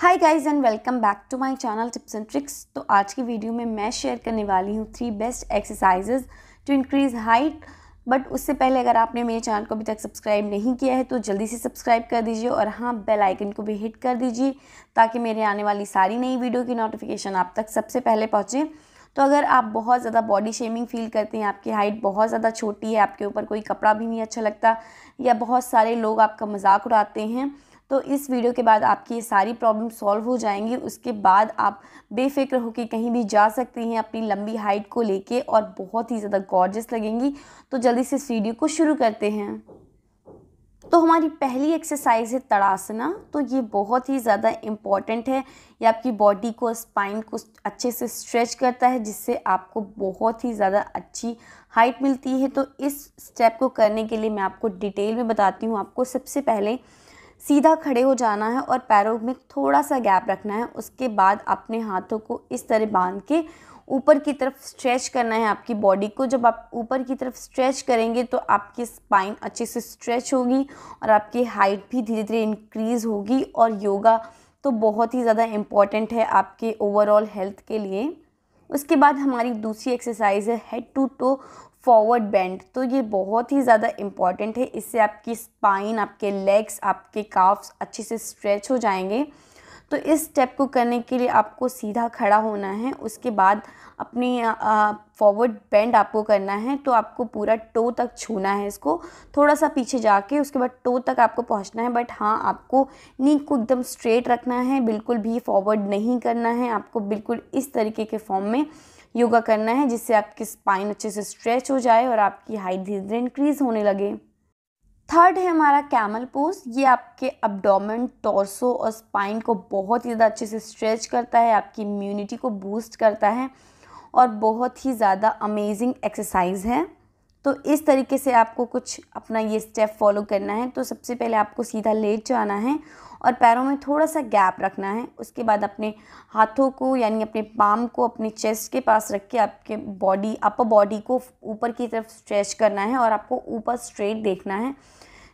hi guys and welcome back to my channel tips and tricks तो आज की video में मैं शेयर करने वाली हूँ three best exercises to increase height but उससे पहले अगर आपने मेरे चैनल को अभी तक सब्सक्राइब नहीं किया है तो जल्दी से सब्सक्राइब कर दीजिए और हाँ बेल आइकन को भी हिट कर दीजिए ताकि मेरे आने वाली सारी नई वीडियो की नोटिफिकेशन आप तक सबसे पहले पहुँचे तो अगर आप बहुत ज़्यादा बॉडी शेमिंग फील करते हैं आपकी हाइट बहुत ज़्यादा छोटी है आपके ऊपर कोई कपड़ा भी नहीं अच्छा लगता या बहुत सारे लोग आपका मजाक उड़ाते हैं तो इस वीडियो के बाद आपकी ये सारी प्रॉब्लम सॉल्व हो जाएंगी उसके बाद आप बेफिक्र होकर कहीं भी जा सकती हैं अपनी लंबी हाइट को लेके और बहुत ही ज़्यादा गॉर्जस लगेंगी तो जल्दी से इस वीडियो को शुरू करते हैं तो हमारी पहली एक्सरसाइज है तड़ासना तो ये बहुत ही ज़्यादा इम्पॉर्टेंट है ये आपकी बॉडी को स्पाइन को अच्छे से स्ट्रेच करता है जिससे आपको बहुत ही ज़्यादा अच्छी हाइट मिलती है तो इस स्टेप को करने के लिए मैं आपको डिटेल में बताती हूँ आपको सबसे पहले सीधा खड़े हो जाना है और पैरों में थोड़ा सा गैप रखना है उसके बाद अपने हाथों को इस तरह बांध के ऊपर की तरफ स्ट्रेच करना है आपकी बॉडी को जब आप ऊपर की तरफ स्ट्रेच करेंगे तो आपकी स्पाइन अच्छे से स्ट्रेच होगी और आपकी हाइट भी धीरे धीरे इंक्रीज़ होगी और योगा तो बहुत ही ज़्यादा इम्पॉर्टेंट है आपके ओवरऑल हेल्थ के लिए उसके बाद हमारी दूसरी एक्सरसाइज है head to toe forward bend तो ये बहुत ही ज़्यादा इम्पॉर्टेंट है इससे आपकी स्पाइन आपके लेग्स आपके काफ्स अच्छे से स्ट्रेच हो जाएंगे तो इस स्टेप को करने के लिए आपको सीधा खड़ा होना है उसके बाद अपनी फॉरवर्ड बेंड आपको करना है तो आपको पूरा टो तक छूना है इसको थोड़ा सा पीछे जाके उसके बाद टो तक आपको पहुंचना है बट हाँ आपको नी को एकदम स्ट्रेट रखना है बिल्कुल भी फॉरवर्ड नहीं करना है आपको बिल्कुल इस तरीके के फॉर्म में योगा करना है जिससे आपकी स्पाइन अच्छे से स्ट्रेच हो जाए और आपकी हाइट धीरे धीरे इंक्रीज़ होने लगे थर्ड है हमारा कैमल पोज ये आपके अबडोमेंट टॉर्सो और स्पाइन को बहुत ही ज़्यादा अच्छे से स्ट्रेच करता है आपकी इम्यूनिटी को बूस्ट करता है और बहुत ही ज़्यादा अमेजिंग एक्सरसाइज है तो इस तरीके से आपको कुछ अपना ये स्टेप फॉलो करना है तो सबसे पहले आपको सीधा लेट जाना है और पैरों में थोड़ा सा गैप रखना है उसके बाद अपने हाथों को यानी अपने पाम को अपने चेस्ट के पास रख के आपके बॉडी अपर बॉडी को ऊपर की तरफ स्ट्रेच करना है और आपको ऊपर स्ट्रेट देखना है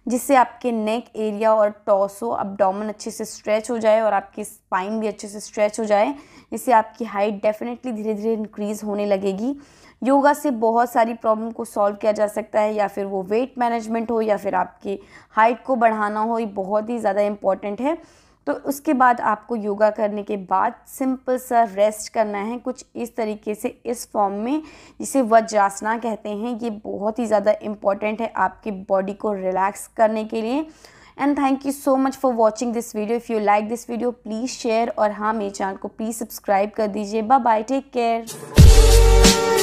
जिससे आपके नेक एरिया और टॉसो अपडोमन अच्छे से स्ट्रेच हो जाए और आपकी स्पाइन भी अच्छे से स्ट्रेच हो जाए इससे आपकी हाइट डेफिनेटली धीरे धीरे इंक्रीज़ होने लगेगी योगा से बहुत सारी प्रॉब्लम को सॉल्व किया जा सकता है या फिर वो वेट मैनेजमेंट हो या फिर आपकी हाइट को बढ़ाना हो ये बहुत ही ज़्यादा इम्पॉर्टेंट है तो उसके बाद आपको योगा करने के बाद सिंपल सा रेस्ट करना है कुछ इस तरीके से इस फॉर्म में जिसे वज्रासना कहते हैं ये बहुत ही ज़्यादा इम्पॉर्टेंट है आपके बॉडी को रिलैक्स करने के लिए and thank you so much for watching this video if you like this video please share और हाँ मेरे चैनल को प्लीज़ सब्सक्राइब कर दीजिए बाय बाय टेक केयर